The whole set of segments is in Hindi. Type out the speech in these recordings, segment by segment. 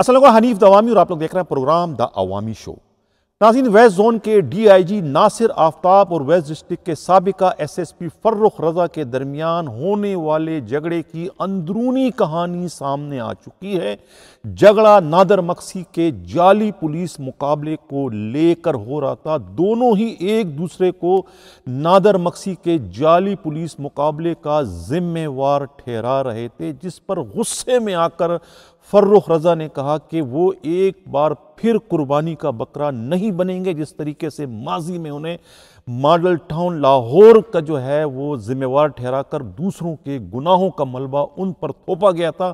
असल हनीफ दवामी और आप लोग देख रहे हैं प्रोग्राम द अवामी शो नाजीन वेस्ट जोन के D I G Nasir Aftab और वेस्ट डिस्ट्रिक्ट के सबका S S P Farrukh Raza के दरमियान होने वाले झगड़े की अंदरूनी कहानी सामने आ चुकी है झगड़ा नादर मक्सी के जाली पुलिस मुकाबले को लेकर हो रहा था दोनों ही एक दूसरे को नादर मक्सी के जाली पुलिस मुकाबले का जिम्मेवार ठहरा रहे थे जिस पर गुस्से में आकर फ़र्रुख रज़ा ने कहा कि वो एक बार फिर कुर्बानी का बकरा नहीं बनेंगे जिस तरीके से माजी में उन्हें मॉडल टाउन लाहौर का जो है वो जिम्मेवार ठहरा कर दूसरों के गुनाहों का मलबा उन पर थोपा गया था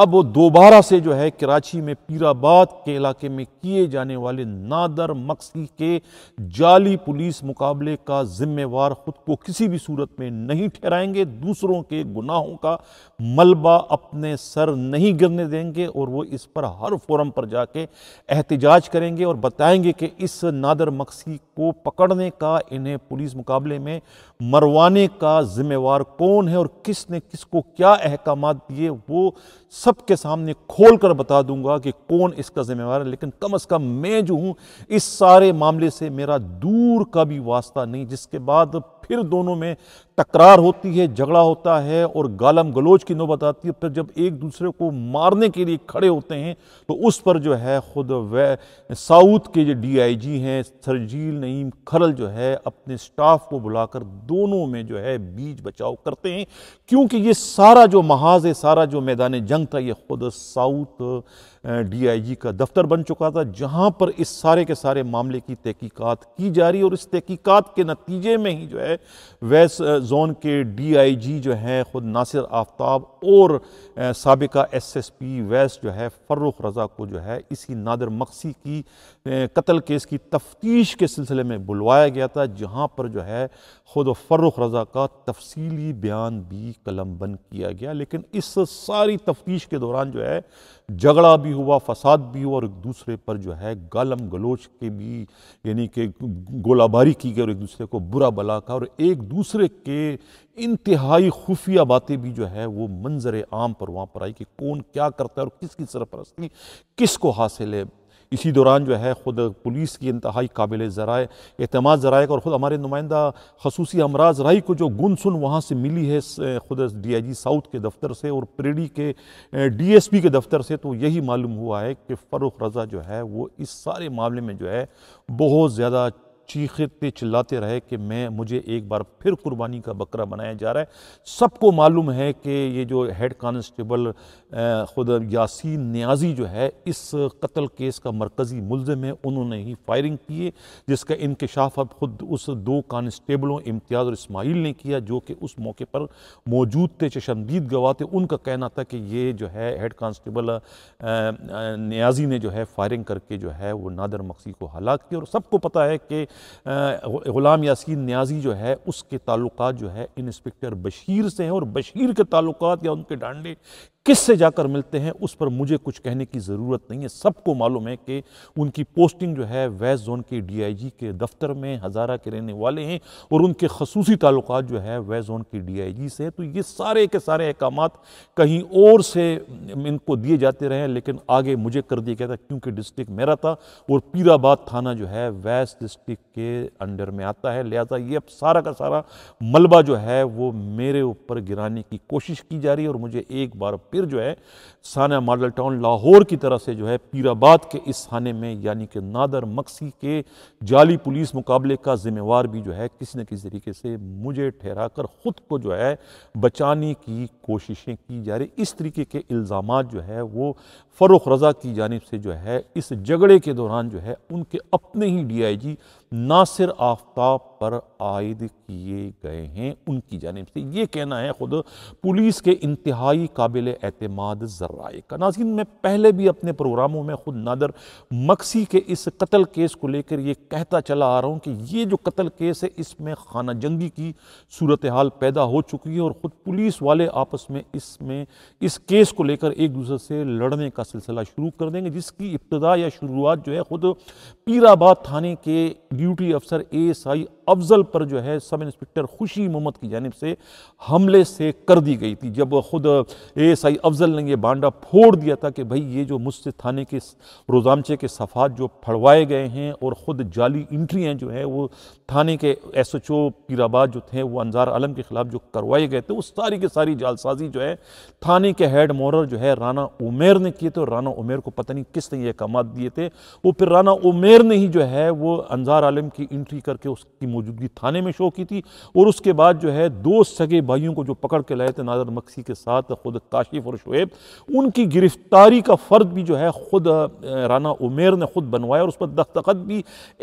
अब वो दोबारा से जो है कराची में पीराबाद के इलाके में किए जाने वाले नादर मक्सी के जाली पुलिस मुकाबले का जिम्मेवार खुद को किसी भी सूरत में नहीं ठहराएंगे दूसरों के गुनाहों का मलबा अपने सर नहीं गिरने देंगे और वो इस पर हर फोरम पर जाके एहतजाज करेंगे और बताएंगे कि इस नादर मक्सी को पकड़ने का इन्हें पुलिस मुकाबले में मरवाने का जिम्मेवार कौन है और किसने किसको क्या अहकाम दिए वो सबके सामने खोल कर बता दूंगा कि कौन इसका जिम्मेवार है लेकिन कम अज़ कम मैं जो हूँ इस सारे मामले से मेरा दूर का भी वास्ता नहीं जिसके बाद फिर दोनों में तकरार होती है झगड़ा होता है और गालम गलोच की नौबत आती है फिर जब एक दूसरे को मारने के लिए खड़े होते हैं तो उस पर जो है ख़ुद वह साउथ के जो डी आई जी हैं सरजील नईम खरल जो है अपने स्टाफ को बुलाकर दो दोनों में जो है बीज बचाव करते हैं क्योंकि ये सारा जो महाज है सारा जो मैदान जंग था ये खुद साउथ डीआईजी का दफ्तर बन चुका था जहाँ पर इस सारे के सारे मामले की तहकीकात की जा रही और इस तहकीकात के नतीजे में ही जो है वेस्ट जोन के डीआईजी जो है खुद नासिर आफ्ताब और सबका एसएसपी वेस्ट जो है फ़र्रुख रज़ा को जो है इसी नादर मक्सी की कत्ल केस की तफ्तीश के सिलसिले में बुलवाया गया था जहाँ पर जो है ख़ुद फ़र्रुख रज़ा का तफसीली बयान भी कलम बंद किया गया लेकिन इस सारी तफ्तीश के दौरान जो है झगड़ा भी हुआ फसाद भी हुआ और एक दूसरे पर जो है गालम गलोच के भी यानी कि गोलाबारी की गई और एक दूसरे को बुरा भला का और एक दूसरे के इंतहाई खुफिया बातें भी जो है वो मंजर आम पर वहाँ पर आई कि कौन क्या करता है और किसकी सरपरस्ती किसको हासिल है इसी दौरान जो है ख़ुद पुलिस की इंतहाई काबिल ज़राए अहतम ज़राए और ख़ुद हमारे नुमाइंदा खसूसी अमराज राय को जो गुन सुन वहाँ से मिली है ख़ुद डी आई जी साउथ के दफ्तर से और प्रेडी के डी एस पी के दफ्तर से तो यही मालूम हुआ है कि फ़रुख रज़ा जो है वो इस सारे मामले में जो है बहुत ज़्यादा चीखते चिल्लाते रहे कि मैं मुझे एक बार फिर कुर्बानी का बकरा बनाया जा रहा है सबको मालूम है कि ये जो हेड कांस्टेबल ख़ुद यासीन न्याजी जो है इस कत्ल केस का मरकज़ी मुलम है उन्होंने ही फायरिंग की है जिसका इंकशाफ अब ख़ुद उस दो कॉन्स्टेबलों इम्तियाज़ और इसमाइल ने किया जो कि उस मौके पर मौजूद थे चशमदीद गवाह थे उनका कहना था कि ये जो है हेड कॉन्स्टेबल न्याजी ने जो है फायरिंग करके जो है वो नादर मक्सी को हलाक किया और सबको पता है कि ग़ुलाम यासिन न्याजी जो है उसके ताल्लुक जो है इंस्पेक्टर बशीर से हैं और बशीर के ताल्लुक या उनके डांडे किससे जाकर मिलते हैं उस पर मुझे कुछ कहने की ज़रूरत नहीं है सबको मालूम है कि उनकी पोस्टिंग जो है वेस्ट जोन के डीआईजी के दफ्तर में हज़ारा के रहने वाले हैं और उनके खसूसी ताल्लुक जो है वेस्ट जोन के डीआईजी से तो ये सारे के सारे अहकाम कहीं और से इनको दिए जाते रहे लेकिन आगे मुझे कर दिया गया था क्योंकि डिस्ट्रिक्ट मेरा था और पीराबाद थाना जो है वेस्ट डिस्ट्रिक्ट के अंडर में आता है लिहाजा ये अब सारा का सारा मलबा जो है वो मेरे ऊपर गिराने की कोशिश की जा रही है और मुझे एक बार फिर जो है साना मॉडल टाउन लाहौर की तरफ से जो है पीराबाद के इस थाने में यानी कि नादर मक्सी के जाली पुलिस मुकाबले का जिम्मेवार भी जो है किसी न किसी तरीके से मुझे ठहरा कर ख़ुद को जो है बचाने की कोशिशें की जा रही इस तरीके के इल्ज़ाम जो है वो फ़रुख रज़ा की जानब से जो है इस झगड़े के दौरान जो है उनके अपने ही D I G Nasir Aftab पर आयद किए गए हैं उनकी जानब से ये कहना है ख़ुद पुलिस के इंतहाई काबिल एतमाद जर्राए का नाजिन मैं पहले भी अपने प्रोग्रामों में ख़ुद नादर मक्सी के इस कतल केस को लेकर यह कहता चला आ रहा हूँ कि ये जो कतल केस है इसमें खाना जंगी की सूरत हाल पैदा हो चुकी है और ख़ुद पुलिस वाले आपस में इसमें इस केस को लेकर एक दूसरे से लड़ने का सिलसिला शुरू कर देंगे जिसकी इब्तदा या शुरुआत जो है ख़ुद पीराबाद थाने के ड्यूटी अफसर एएसआई अफजल पर जो है सब इंस्पेक्टर खुशी मोहम्मद की जानब से हमले से कर दी गई थी जब खुद एस आई अफजल ने यह बांडा फोड़ दिया था कि भाई ये जो मुझसे थाने के रोजामचे के सफात जो फड़वाए गए हैं और ख़ुद जाली इंट्रियाँ जो हैं वो थाने के एस एच ओ पीराबाद जो थे वो अनजार आलम के ख़िलाफ़ जो करवाए गए थे उस सारी की सारी जालसाजी जो है थाने के हेड मोरर जो है राना उमेर ने किए थे और राना उमेर को पता नहीं किसने ये अहकाम दिए थे वो फिर राना उमेर ने ही जो है वो अनजार आलम की इंट्री करके उसकी मौजूदगी थाने में शो की थी और उसके बाद जो है दो सगे भाइयों को जो पकड़ के लाए थे नादर मक्सी के साथ खुद काशिफ और शुएब उनकी गिरफ्तारी का फ़र्द भी जो है ख़ुद राना उमेर ने खुद बनवाया और उस पर दस्तखत भी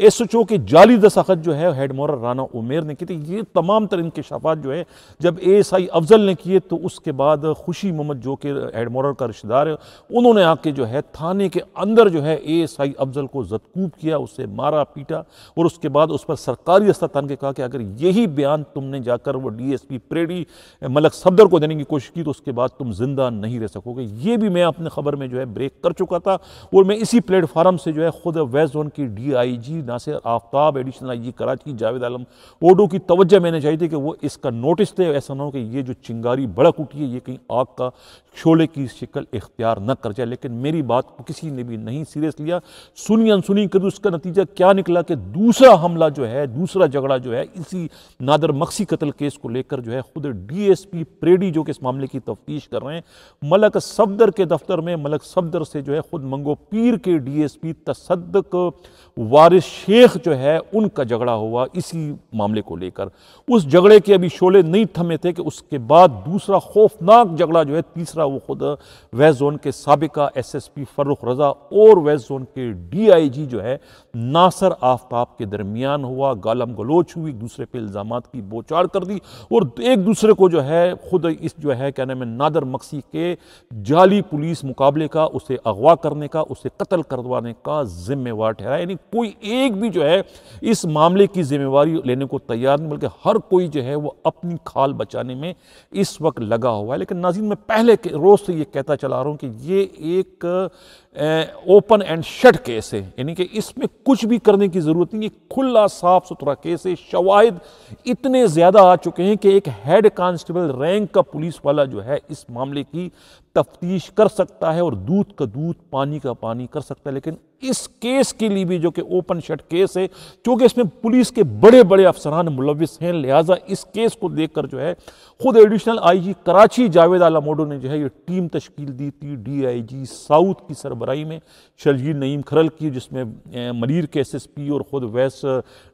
एस एच ओ के जाली दस्तखत जो है हेडमोर राना उमेर ने की थी ये तमाम तर इंकशाफात जो है जब एस आई अफजल ने किए तो उसके बाद खुशी मोहम्मद जो कि हेडमोर का रिश्तेदार है उन्होंने आके जो है थाने के अंदर जो है एस आई अफजल को जदकूब किया उसे मारा पीटा और उसके बाद उस पर सरकारी रास्ता तान के कहा कि अगर यही बयान तुमने जाकर वो डीएसपी प्रेडी मलक सफदर को देने की कोशिश की तो उसके बाद तुम जिंदा नहीं रह सकोगे ये भी मैं अपने ख़बर में जो है ब्रेक कर चुका था और मैं इसी प्लेटफार्म से जो है ख़ुद वेस्ट जोन की D I G Nasir Aftab additional I G Karachi Javed Alam Odho की तवज्जो मैंने चाहिए थी कि वो इसका नोटिस दे ऐसा ना हो कि ये जो चिंगारी बड़क उठी है ये कहीं आग का शोले की शिकल इख्तियार न कर जाए लेकिन मेरी बात को किसी ने भी नहीं सीरियस लिया सुनी अनसुनी कर उसका नतीजा क्या निकला कि दूसरा हमला जो है दूसरा झगड़ा जो है इसी नादर मक्सी कत्ल केस को लेकर जो है खुद डीएसपी प्रेडी जो कि इस मामले की तफ्तीश कर रहे हैं मलक सफदर के दफ्तर में मलक सफदर से जो है खुद मंगो पीर के डीएसपी तसदक वारिस शेख जो है उनका झगड़ा हुआ इसी मामले को लेकर उस झगड़े के अभी शोले नहीं थमे थे कि उसके बाद दूसरा खौफनाक झगड़ा जो है तीसरा वो खुद वेस्ट जोन के सबका S S P Farrukh Raza और वेस्ट जोन के डी आई जी जो है नासर आफ्ताब के दरमियान हुआ गालम गलोच हुई एक दूसरे पे इल्ज़ाम की बोचार कर दी और एक दूसरे को जो है ख़ुद इस जो है कहने में नादर मक्सी के जाली पुलिस मुकाबले का उसे अगवा करने का उसे कत्ल करवाने का जिम्मेवार ठहराया यानी कोई एक भी जो है इस मामले की जिम्मेवारी लेने को तैयार नहीं बल्कि हर कोई जो है वह अपनी खाल बचाने में इस वक्त लगा हुआ है लेकिन नाजिन मैं पहले रोज़ से ये कहता चला रहा हूँ कि ये एक ओपन एंड शट केस है यानी कि इसमें कुछ भी करने की ज़रूरत नहीं खुला साफ सुथरा केस है शवाहद इतने ज़्यादा आ चुके हैं कि एक हेड कांस्टेबल रैंक का पुलिस वाला जो है इस मामले की तफ्तीश कर सकता है और दूध का दूध पानी का पानी कर सकता है लेकिन इस केस के लिए भी जो कि ओपन शट केस है क्योंकि इसमें पुलिस के बड़े बड़े अफसरान मुलविस हैं लिहाजा इस केस को देखकर जो है खुद एडिशनल आईजी कराची जावेद आला मोडो ने जो है ये टीम तश्कील दी थी डीआईजी साउथ की सरबराही में शर्जील नईम खरल की जिसमें मरीर के एस एस पी और ख़ुद वेस्ट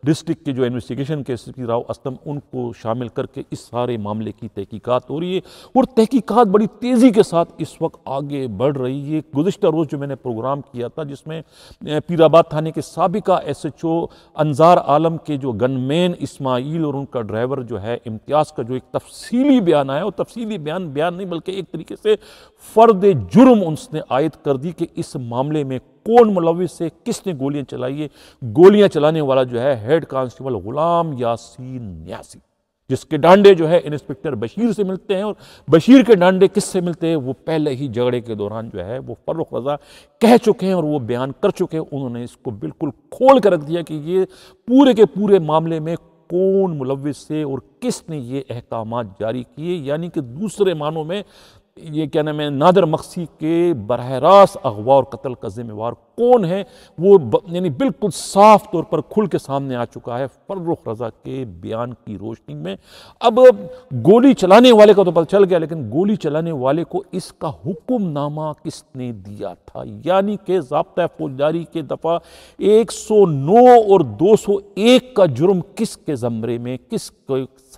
डिस्ट्रिक्ट के जो इन्वेस्टिगेशन के S S P Rao Astam उनको शामिल करके इस सारे मामले की तहकीक़त हो रही है और तहकीक़त बड़ी तेज़ी के साथ इस वक्त आगे बढ़ रही है गुजशत रोज़ जो मैंने प्रोग्राम किया था जिसमें पीराबाद थाने के सबका एस एच ओ अनजार आलम के जो गनमैन इसमाइल और उनका ड्राइवर जो है इम्तियाज़ का जो एक तफसीली बयान आया वो तफसीली बयान बयान नहीं बल्कि एक तरीके से फ़र्द जुर्म उसने आयद कर दी कि इस मामले में कौन मुलविस से किसने गोलियां चलाई है गोलियां चलाने वाला जो है हेड कांस्टेबल गुलाम यासीन न्यासी जिसके डांडे जो है इंस्पेक्टर बशीर से मिलते हैं और बशीर के डांडे किससे मिलते हैं वो पहले ही झगड़े के दौरान जो है वो फर्रुख रजा कह चुके हैं और वो बयान कर चुके हैं उन्होंने इसको बिल्कुल खोल कर रख दिया कि ये पूरे के पूरे मामले में कौन मुलविस से और किसने ये अहकाम जारी किए यानी कि दूसरे मानों में ये क्या नाम है नादर मक्सी के बरह रास्त अगवा और कत्ल का जिम्मेवार कौन है वो यानी बिल्कुल साफ तौर पर खुल के सामने आ चुका है फर्रुख रजा के बयान की रोशनी में अब गोली चलाने वाले का तो पता चल गया लेकिन गोली चलाने वाले को इसका हुक्मनामा किसने दिया था यानी कि जबता फौजदारी के दफ़ा 109 और 201 का जुर्म किसके ज़मरे में किस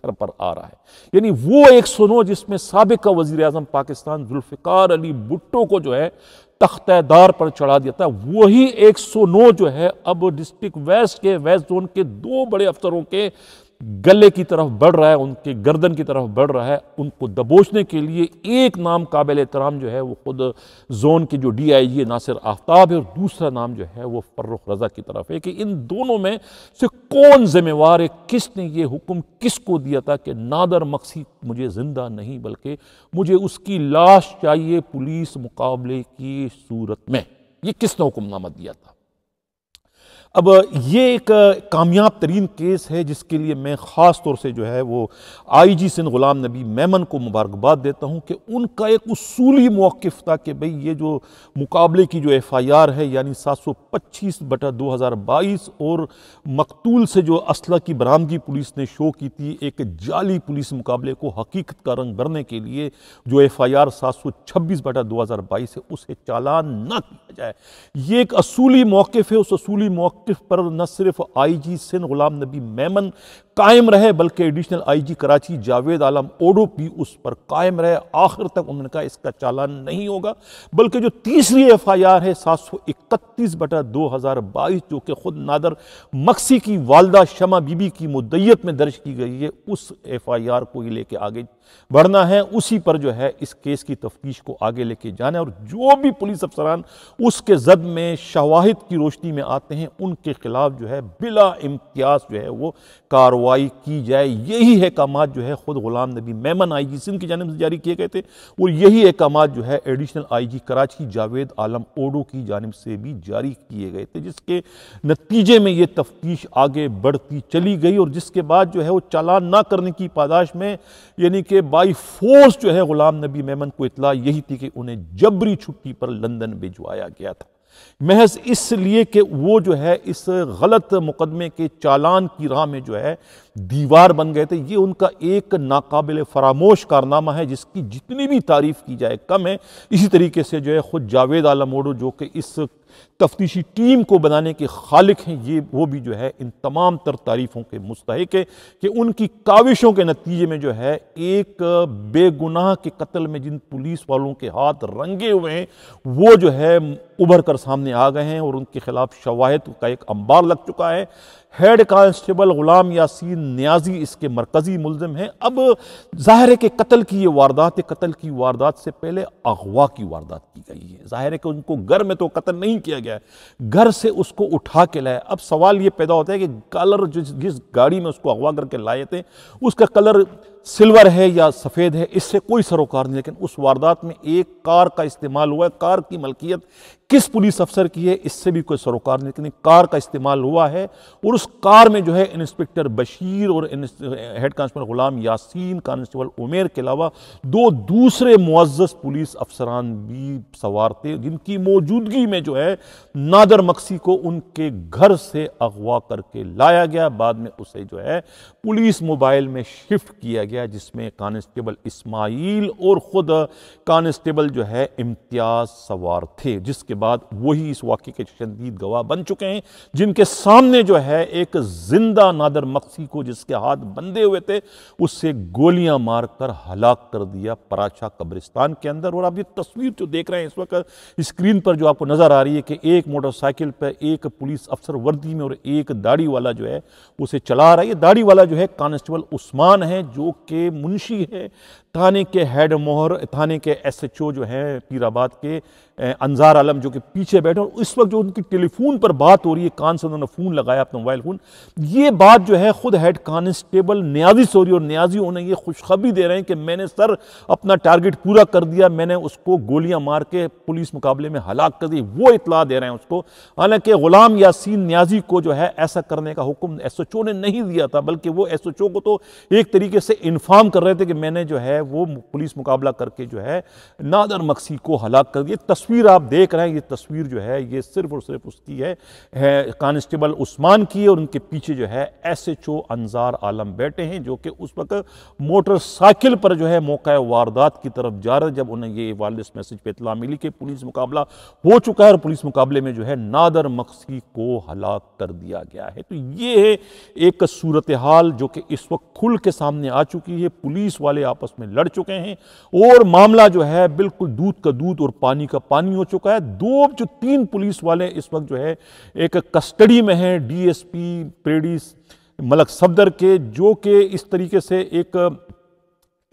सर पर आ रहा है यानी वो एक सुनो जिसमें सबक का वजीर अजम पाकिस्तान जुल्फ़िकार अली भुट्टो को जो है तख्तेदार पर चढ़ा दिया था वही एक सौ नौ जो है अब डिस्ट्रिक्ट वेस्ट के वेस्ट जोन के दो बड़े अफसरों के गले की तरफ बढ़ रहा है उनके गर्दन की तरफ बढ़ रहा है उनको दबोचने के लिए एक नाम काबिल एहतराम जो है वो खुद जोन के जो D I G Nasir Aftab है और दूसरा नाम जो है वो फ़र्रुख रज़ा की तरफ है कि इन दोनों में से कौन जिम्मेवार है किसने ये हुक्म किसको दिया था कि नादर मकसी मुझे ज़िंदा नहीं बल्कि मुझे उसकी लाश चाहिए पुलिस मुकाबले की सूरत में ये किसने हुक्मनामा दिया था अब ये एक कामयाब तरीन केस है जिसके लिए मैं ख़ास तौर से जो है वो आई जी सिंध गुलाम नबी मेमन को मुबारकबाद देता हूँ कि उनका एक उसूली मौक़ था कि भाई ये जो मुकाबले की जो एफ़ आई आर है यानी सात सौ पच्चीस बटा दो हज़ार बाईस और मकतूल से जो असला की बरामदगी पुलिस ने शो की थी एक जाली पुलिस मुकाबले को हकीकत का रंग भरने के लिए जो एफ़ आई आर सात सौ छब्बीस बटा दो हज़ार बाईस है उसे चालान ना किया जाए ये एक असूली मौक़ है उस असूली मौक़ मौक़ पर न सिर्फ आई जी सिंध ग़ुलाम नबी मैमन कायम रहे बल्कि एडिशनल आईजी कराची जावेद आलम ओडो पी उस पर कायम रहे आखिर तक उन्होंने कहा इसका चालान नहीं होगा बल्कि जो तीसरी एफ आई आर है सात सौ इकतीस बटा दो हज़ार बाईस जो कि खुद नादर मक्सी की वालदा शमा बीबी की मुदैत में दर्ज की गई है उस एफ आई आर को ही लेके आगे बढ़ना है उसी पर जो है इस केस की तफ्तीश को आगे लेके जाना है और जो भी पुलिस अफसरान उसके जद में शवाहिद की रोशनी में आते हैं उनके खिलाफ जो है बिला इम्तियाज जो है वो कार्रवाई कार्रवाई की जाए यही अहकाम जो है ख़ुद ग़ुलाम नबी मेमन आई जी सिंध की जानब से जारी किए गए थे और यही अहकाम जो है additional I G Karachi Javed Alam Odho की जानब से भी जारी किए गए थे जिसके नतीजे में ये तफ्तीश आगे बढ़ती चली गई और जिसके बाद जो है वो चालान ना करने की पादाश में यानी कि बाई फोर्स जो है ग़ुलाम नबी मेमन को इतला यही थी कि उन्हें जबरी छुट्टी पर लंदन भिजवाया गया था महज इसलिए कि वो जो है इस गलत मुकदमे के चालान की राह में जो है दीवार बन गए थे ये उनका एक नाकाबिल फरामोश कारनामा है जिसकी जितनी भी तारीफ की जाए कम है इसी तरीके से जो है ख़ुद जावेद आलमोडो जो कि इस तफ्तीशी टीम को बनाने के खालिक हैं ये वो भी जो है इन तमाम तर तारीफ़ों के मुस्तक है कि उनकी काविशों के नतीजे में जो है एक बेगुनाह के कत्ल में जिन पुलिस वालों के हाथ रंगे हुए हैं वो जो है उभर कर सामने आ गए हैं और उनके खिलाफ शवाहद का एक अंबार लग चुका है हेड कांस्टेबल गुलाम यासीन न्याजी इसके मरकजी मुलम हैं अब ज़ाहिर है कि कत्ल की ये वारदात कत्ल की वारदात से पहले अगवा की वारदात की गई है ज़ाहिर है कि उनको घर में तो कत्ल नहीं किया गया घर से उसको उठा के लाया अब सवाल ये पैदा होता है कि कलर जिस जिस गाड़ी में उसको अगवा करके लाए थे उसका कलर सिल्वर है या सफ़ेद है इससे कोई सरोकार नहीं लेकिन उस वारदात में एक कार का इस्तेमाल हुआ है कार की मलकियत किस पुलिस अफसर की है इससे भी कोई सरोकार नहीं लेकिन कार का इस्तेमाल हुआ है और उस कार में जो है इंस्पेक्टर बशीर और head constable Ghulam Yasin constable Umair के अलावा दो दूसरे मुआज़ पुलिस अफसरान भी सवार थे जिनकी मौजूदगी में जो है नादर मक्सी को उनके घर से अगवा करके लाया गया बाद में उसे जो है पुलिस मोबाइल में शिफ्ट किया गया जिसमें कांस्टेबल इस्माइल और ख़ुद कांस्टेबल जो है इम्तियाज सवार थे जिसके बाद वही इस वाक्य के शदीद गवाह बन चुके हैं जिनके सामने जो है एक ज़िंदा नादर मक्सी को जिसके हाथ बंधे हुए थे उससे गोलियां मारकर हलाक कर दिया पराशा कब्रिस्तान के अंदर और आप ये तस्वीर जो देख रहे हैं इस वक्त स्क्रीन पर जो आपको नज़र आ रही है कि एक मोटरसाइकिल पर एक पुलिस अफसर वर्दी में और एक दाढ़ी वाला जो है उसे चला रहा है ये दाढ़ी वाला जो है कॉन्स्टेबल उस्मान है जो कि मुंशी है थाने के हेड मोहर थाने के एस एच ओ जो है पीराबाद के अंजार आलम जो जो कि पीछे बैठे और इस वक्त जो उनकी टेलीफोन पर बात हो रही है कान से उन्होंने फ़ोन लगाया अपना मोबाइल फ़ोन ये बात जो है खुद हेड कांस्टेबल न्याजी से हो रही है और न्याजी उन्हें ये खुशखबरी दे रहे हैं कि मैंने सर अपना टारगेट पूरा कर दिया मैंने उसको गोलियां मार के पुलिस मुकाबले में हलाक कर दी वो इतला दे रहे हैं उसको हालांकि गुलाम यासीन न्याजी को जो है ऐसा करने का हुक्म एस एच ओ ने नहीं दिया था बल्कि वो एस एच ओ को तो एक तरीके से इन्फॉर्म कर रहे थे कि मैंने जो है वो पुलिस मुकाबला करके जो है नादर मक्सी को हलाक कर दिया तस्वीर आप देख रहे हैं ये तस्वीर जो है ये सिर्फ और सिर्फ उसकी है, है कांस्टेबल उस्मान की और उनके पीछे जो है एस एच ओ अनजार आलम बैठे हैं जो कि उस वक्त मोटरसाइकिल पर जो है मौका वारदात की तरफ जा रहे जब उन्हें ये वायरलेस मैसेज पर इतला मिली कि पुलिस मुकाबला हो चुका है और पुलिस मुकाबले में जो है नादर मक्सी को हलाक कर दिया गया है तो ये है एक सूरत हाल जो कि इस वक्त खुल के सामने आ चुकी है पुलिस वाले आपस में लड़ चुके हैं और मामला जो है बिल्कुल दूध का दूध और पानी का पानी हो चुका है दो जो तीन पुलिस वाले इस वक्त जो है एक कस्टडी में हैं डीएसपी पेड़ी मलक सफदर के जो के इस तरीके से एक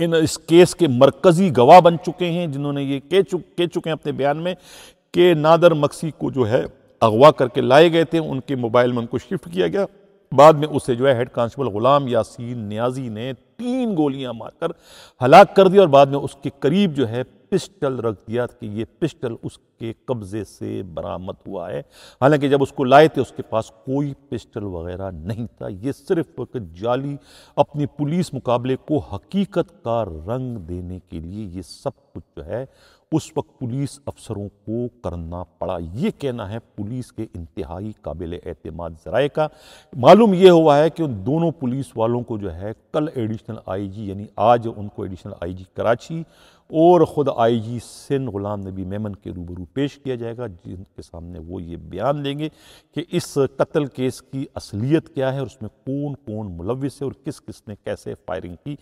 इन इस केस के मरकज़ी गवाह बन चुके हैं जिन्होंने ये कह चु कह चुके हैं अपने बयान में कि नादर मक्सी को जो है अगवा करके लाए गए थे उनके मोबाइल में उनको शिफ्ट किया गया बाद में उसे जो है हेड कांस्टेबल गुलाम यासीन न्याजी ने तीन गोलियां मारकर हलाक कर दिया और बाद में उसके करीब जो है पिस्टल रख दिया कि ये पिस्टल उसके कब्जे से बरामद हुआ है हालांकि जब उसको लाए थे उसके पास कोई पिस्टल वगैरह नहीं था ये सिर्फ एक जाली अपनी पुलिस मुकाबले को हकीकत का रंग देने के लिए ये सब कुछ जो है उस वक्त पुलिस अफसरों को करना पड़ा ये कहना है पुलिस के इंतहाई काबिल एतम जराए का मालूम यह हुआ है कि उन दोनों पुलिस वालों को जो है कल एडिशनल आईजी यानी आज उनको एडिशनल आईजी कराची और ख़ुद आई जी ग़ुलाम नबी मेमन के रूबरू पेश किया जाएगा जिनके सामने वो ये बयान देंगे कि इस कत्ल केस की असलियत क्या है और उसमें कौन कौन मुलविस है और किस किस ने कैसे फायरिंग की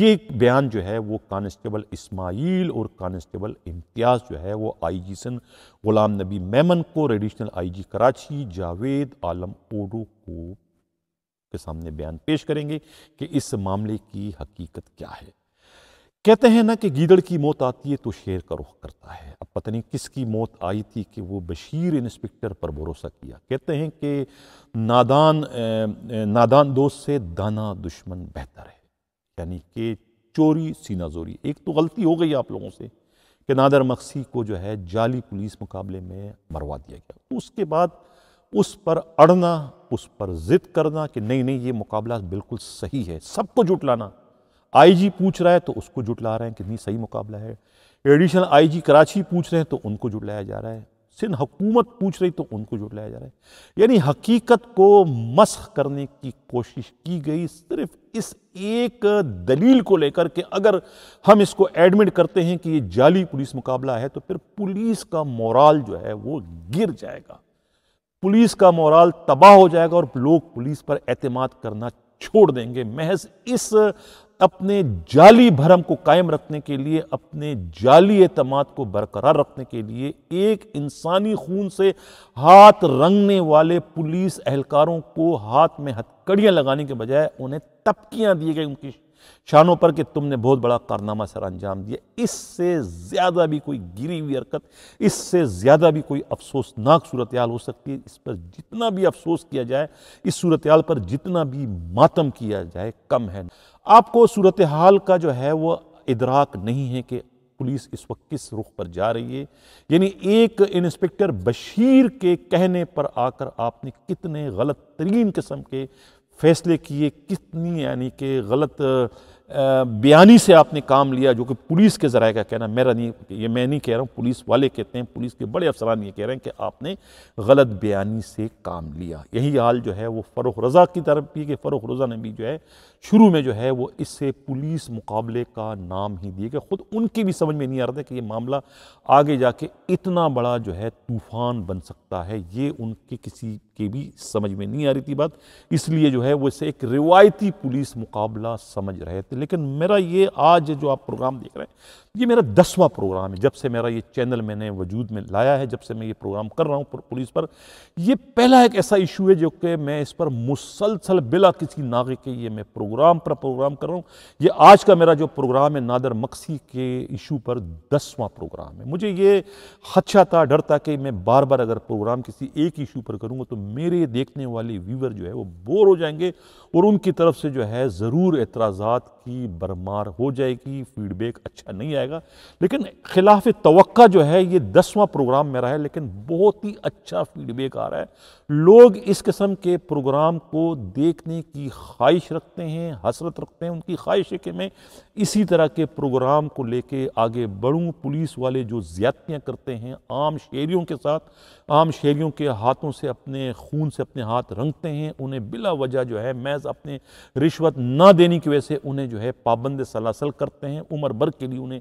ये बयान जो है वो कॉन्स्टेबल इस्माइल और कॉन्स्टेबल इम्तियाज़ जो है वो आई जी सिन ग़ुलाम नबी मेमन को रेडिशनल आई जी कराची जावेद आलम ओडो को के सामने बयान पेश करेंगे कि इस मामले की हकीकत क्या है कहते हैं ना कि गीदड़ की मौत आती है तो शेर का रुख करता है अब पता नहीं किसकी मौत आई थी कि वो बशीर इंस्पेक्टर पर भरोसा किया कहते हैं कि नादान नादान दोस्त से दाना दुश्मन बेहतर है यानी कि चोरी सीना जोरी एक तो गलती हो गई आप लोगों से कि नादर मक्सी को जो है जाली पुलिस मुकाबले में मरवा दिया गया तो उसके बाद उस पर अड़ना उस पर ज़िद करना कि नहीं नहीं ये मुकाबला बिल्कुल सही है सबको जुट लाना आईजी पूछ रहा है तो उसको जुटला रहे हैं कितनी सही मुकाबला है एडिशनल आईजी कराची पूछ रहे हैं तो उनको जुटलाया जा रहा है सिंध हुकूमत पूछ रही तो उनको जुटलाया जा रहा है यानी हकीकत को मस्ख करने की कोशिश की गई सिर्फ इस एक दलील को लेकर के अगर हम इसको एडमिट करते हैं कि ये जाली पुलिस मुकाबला है तो फिर पुलिस का मोराल जो है वो गिर जाएगा पुलिस का मोराल तबाह हो जाएगा और लोग पुलिस पर एतमाद करना छोड़ देंगे महज इस अपने जाली भरम को कायम रखने के लिए अपने जाली अतमाद को बरकरार रखने के लिए एक इंसानी खून से हाथ रंगने वाले पुलिस एहलकारों को हाथ में हथकड़ियाँ लगाने के बजाय उन्हें तपकियाँ दी गई उनकी शानों पर कि तुमने बहुत बड़ा कारनामा सर अंजाम दिया इससे ज़्यादा भी कोई गिरी हुई हरकत इससे ज़्यादा भी कोई अफसोसनाक सूरत हाल हो सकती है इस पर जितना भी अफसोस किया जाए इस सूरत हाल पर जितना भी मातम किया जाए कम है आपको सूरत हाल का जो है वह इदराक नहीं है कि पुलिस इस वक्त किस रुख पर जा रही है यानी एक इंस्पेक्टर बशीर के कहने पर आकर आपने कितने गलत तरीन किस्म के फैसले किए कितनी यानी कि गलत बयानी से आपने काम लिया जो कि पुलिस के ज़रा का कहना मेरा नहीं ये मैं नहीं कह रहा हूँ पुलिस वाले कहते हैं पुलिस के बड़े अफसरान ये कह रहे हैं कि आपने गलत बयानी से काम लिया यही हाल जो है वो फ़रुख रज़ा की तरफ भी कि फ़रुख रज़ा ने भी जो है शुरू में जो है वो इससे पुलिस मुकाबले का नाम ही दिए गए ख़ुद उनकी भी समझ में नहीं आ रहा था कि ये मामला आगे जाके इतना बड़ा जो है तूफ़ान बन सकता है ये उनके किसी के भी समझ में नहीं आ रही थी बात इसलिए जो है वो इसे एक रिवायती पुलिस मुकाबला समझ रहे थे लेकिन मेरा ये आज जो आप प्रोग्राम देख रहे हैं ये मेरा दसवां प्रोग्राम है जब से मेरा ये चैनल मैंने वजूद में लाया है जब से मैं ये प्रोग्राम कर रहा हूँ पुलिस पर ये पहला एक ऐसा इशू है जो कि मैं इस पर मुसलसल बिला किसी नागे के ये मैं प्रोग्राम पर प्रोग्राम कर रहा हूँ ये आज का मेरा जो प्रोग्राम है नादर मक्सी के इशू पर दसवां प्रोग्राम है मुझे ये खदशा था डर था कि मैं बार बार अगर प्रोग्राम किसी एक इशू पर करूँगा तो मेरे देखने वाले व्यूवर जो है वो बोर हो जाएंगे और उनकी तरफ से जो है ज़रूर एतराज़ात की बरमार हो जाएगी फीडबैक अच्छा नहीं आएगा लेकिन खिलाफ तो जो है ये दसवां प्रोग्राम मेरा है लेकिन बहुत ही अच्छा फीडबैक आ रहा है लोग इस किस्म के प्रोग्राम को देखने की ख्वाहिश रखते हैं हसरत रखते हैं उनकी ख्वाहिश है कि मैं इसी तरह के प्रोग्राम को लेके आगे बढ़ूँ पुलिस वाले जो ज़्यादतियाँ करते हैं आम शहरीों के साथ आम शहरीों के हाथों से अपने खून से अपने हाथ रंगते हैं उन्हें बिला वजह जो है मैज़ अपने रिश्वत ना देने की वजह से उन्हें जो है पाबंद सलासल करते हैं उम्र भर के लिए उन्हें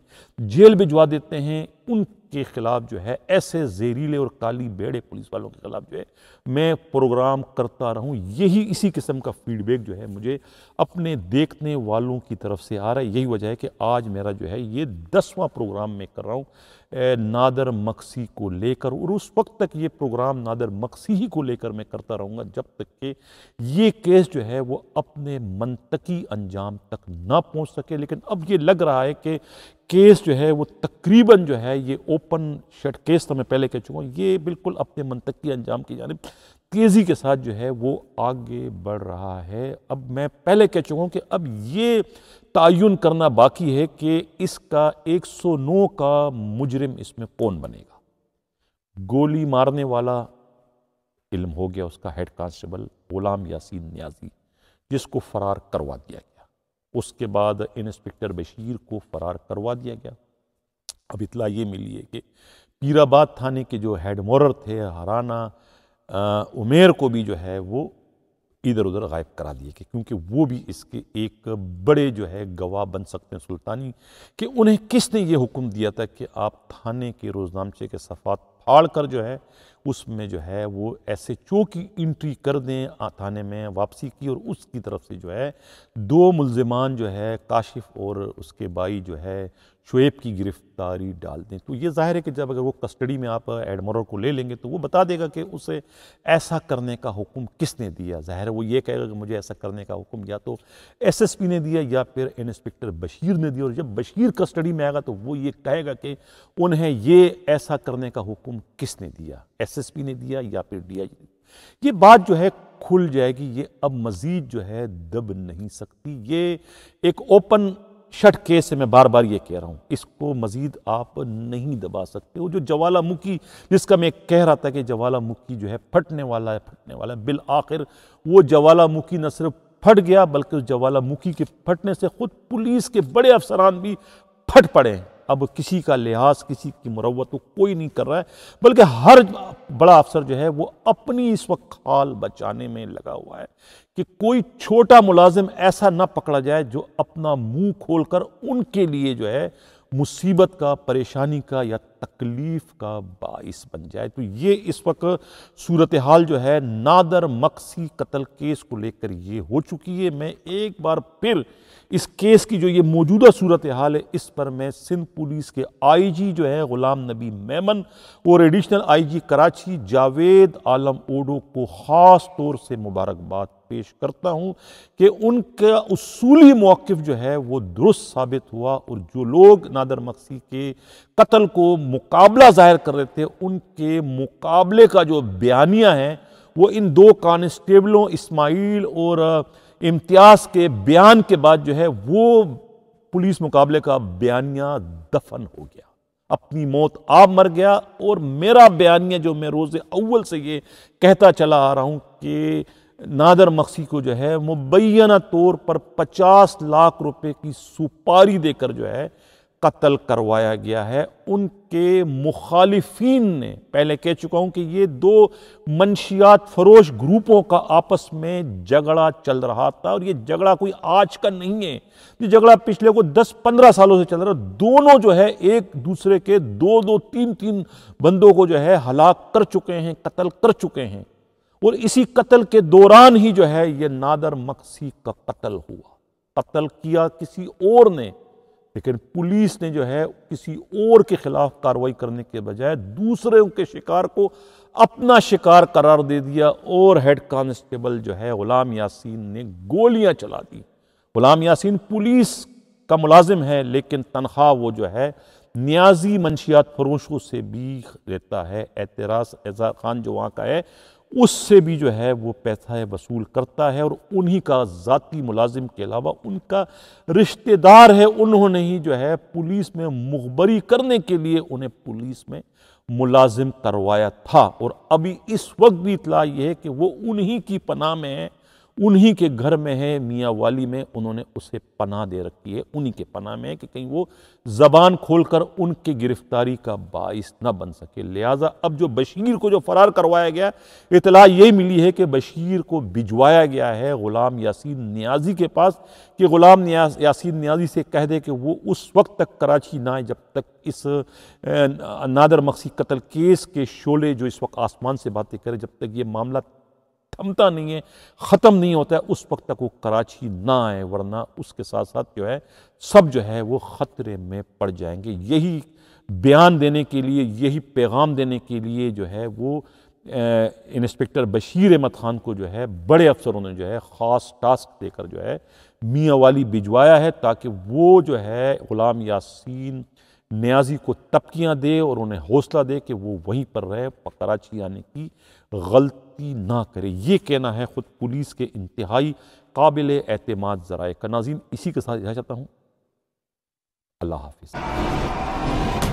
जेल भिजवा देते हैं उनके ख़िलाफ़ जो है ऐसे जहरीले और काली बेड़े पुलिस वालों के ख़िलाफ़ जो है मैं प्रोग्राम करता रहूं यही इसी किस्म का फीडबैक जो है मुझे अपने देखने वालों की तरफ से आ रहा है यही वजह है कि आज मेरा जो है ये दसवां प्रोग्राम मैं कर रहा हूँ नादर मक्सी को लेकर और उस वक्त तक ये प्रोग्राम नादर मक्सी ही को लेकर मैं करता रहूँगा जब तक कि ये केस जो है वो अपने मनतकी अंजाम तक ना पहुँच सके लेकिन अब ये लग रहा है कि केस जो है वो तकरीबन जो है ये ओपन शट केस तो मैं पहले कह चुका हूँ ये बिल्कुल अपने मनतकी अंजाम की जानब तेज़ी के साथ जो है वो आगे बढ़ रहा है अब मैं पहले कह चुका हूँ कि अब ये तयन करना बाकी है कि इसका 109 का मुजरिम इसमें कौन बनेगा गोली मारने वाला इल्म हो गया उसका हेड कांस्टेबल गुलाम यासीन न्याजी जिसको फरार करवा दिया गया उसके बाद इंस्पेक्टर बशीर को फरार करवा दिया गया अब इतला ये मिली है कि पीराबाद थाने के जो हेड मोरर थे हराना उमेर को भी जो है वो इधर उधर गायब करा दिए कि क्योंकि वो भी इसके एक बड़े जो है गवाह बन सकते हैं सुल्तानी कि उन्हें किसने ये हुक्म दिया था कि आप थाने के रोजनामचे के सफ़ात फाड़ कर जो है उसमें जो है वो ऐसे चो की इंट्री कर दें थाने में वापसी की और उसकी तरफ से जो है दो मुलजमान जो है काशिफ और उसके भाई जो है शुएब की गिरफ्तारी डाल दें तो ये जाहिर है कि जब अगर वो कस्टडी में आप एडमरल को ले लेंगे तो वो बता देगा कि उसे ऐसा करने का हुक्म किसने दिया जाहिर है वो ये कहेगा कि मुझे ऐसा करने का हुक्म या तो एसएसपी ने दिया या फिर इंस्पेक्टर बशीर ने दिया और जब बशीर कस्टडी में आएगा तो वो ये कहेगा कि उन्हें ये ऐसा करने का हुक्म किसने दिया एसएसपी ने दिया या फिर डीआईजी ने ये बात जो है खुल जाएगी ये अब मजीद जो है दब नहीं सकती ये एक ओपन शट केस है मैं बार बार ये कह रहा हूँ इसको मजीद आप नहीं दबा सकते वो जो ज्वालामुखी जिसका मैं कह रहा था कि ज्वालामुखी जो है फटने वाला है फटने वाला है बिल आखिर वो ज्वालामुखी न सिर्फ फट गया बल्कि उस ज्वालामुखी के फटने से खुद पुलिस के बड़े अफसरान भी फट पड़े हैं अब किसी का लिहाज किसी की मुरवत तो कोई नहीं कर रहा है बल्कि हर बड़ा अफसर जो है वो अपनी इस वक्त खाल बचाने में लगा हुआ है कि कोई छोटा मुलाजिम ऐसा ना पकड़ा जाए जो अपना मुंह खोलकर उनके लिए जो है मुसीबत का परेशानी का या तकलीफ़ का बाइस बन जाए तो ये इस वक्त सूरत हाल जो है नादर मक्सी कत्ल केस को लेकर ये हो चुकी है मैं एक बार फिर इस केस की जो ये मौजूदा सूरत हाल है इस पर मैं सिंध पुलिस के आईजी जो है ग़ुलाम नबी मेमन और एडिशनल आईजी कराची जावेद आलम ओडो को ख़ास तौर से मुबारकबाद पेश करता हूँ कि उनका असूली मौक़ जो है वो दुरुस्त साबित हुआ और जो लोग नादर मक्सी के कत्ल को मुकाबला ज़ाहिर कर रहे थे उनके मुकाबले का जो बयानिया है वो इन दो कॉन्स्टेबलों इस्माइल और इम्तियाज़ के बयान के बाद जो है वो पुलिस मुकाबले का बयानिया दफन हो गया अपनी मौत आप मर गया और मेरा बयानिया जो मैं रोज़ अव्वल से ये कहता चला आ रहा हूँ कि नादर मक्सी को जो है मुबैना तौर पर पचास लाख रुपये की सुपारी देकर जो है कत्ल करवाया गया है उनके मुखालिफिन ने पहले कह चुका हूं कि ये दो मनशियात फरोश ग्रुपों का आपस में झगड़ा चल रहा था और ये झगड़ा कोई आज का नहीं है ये झगड़ा पिछले को 10-15 सालों से चल रहा है दोनों जो है एक दूसरे के दो दो तीन तीन बंदों को जो है हलाक कर चुके हैं कत्ल कर चुके हैं और इसी कत्ल के दौरान ही जो है ये नादर मक्सी का कत्ल हुआ कत्ल किया किसी और ने लेकिन पुलिस ने जो है किसी और के खिलाफ कार्रवाई करने के बजाय दूसरे के शिकार को अपना शिकार करार दे दिया और हेड कांस्टेबल जो है गुलाम यासीन ने गोलियां चला दी गुलाम यासीन पुलिस का मुलाजिम है लेकिन तनख्वाह वो जो है न्याजी मंशियात फरोशों से भी लेता है एतराज़ एजार खान जो वहाँ का है उससे भी जो है वो पैसा है वसूल करता है और उन्हीं का ज़ाती मुलाजिम के अलावा उनका रिश्तेदार है उन्होंने ही जो है पुलिस में मुखबरी करने के लिए उन्हें पुलिस में मुलाजिम करवाया था और अभी इस वक्त भी इतला यह है कि वो उन्हीं की पनाह में है उन्हीं के घर में है मियाँ वाली में उन्होंने उसे पनाह दे रखी है उन्हीं के पनाह में है कि कहीं वो ज़बान खोल कर उनकी गिरफ्तारी का बाइस न बन सके लिहाजा अब जो बशीर को जो फरार करवाया गया इतला यही मिली है कि बशीर को भिजवाया गया है ग़ुलाम यासीन न्याजी के पास कि ग़ुलाम यासीन न्याजी से कह दे कि वो उस वक्त तक कराची ना आए जब तक इस नादर मक्सी कत्ल केस के शोले जो इस वक्त आसमान से बातें करें जब तक ये मामला थमता नहीं है ख़त्म नहीं होता है उस वक्त तक वो कराची ना आए वरना उसके साथ साथ जो है सब जो है वो ख़तरे में पड़ जाएंगे यही बयान देने के लिए यही पैगाम देने के लिए जो है वो इंस्पेक्टर बशीर अहमद ख़ान को जो है बड़े अफसरों ने जो है ख़ास टास्क देकर जो है मियाँ वाली भिजवाया है ताकि वो जो है ग़ुलाम यासीन न्याजी को तपकियाँ दे और उन्हें हौसला दे कि वो वहीं पर रहे कराची आने की गलती ना करे ये कहना है ख़ुद पुलिस के इंतहाई काबिल अतमाद ज़रा का नाजीन इसी के साथ चाहता हूँ अल्लाह हाफिज़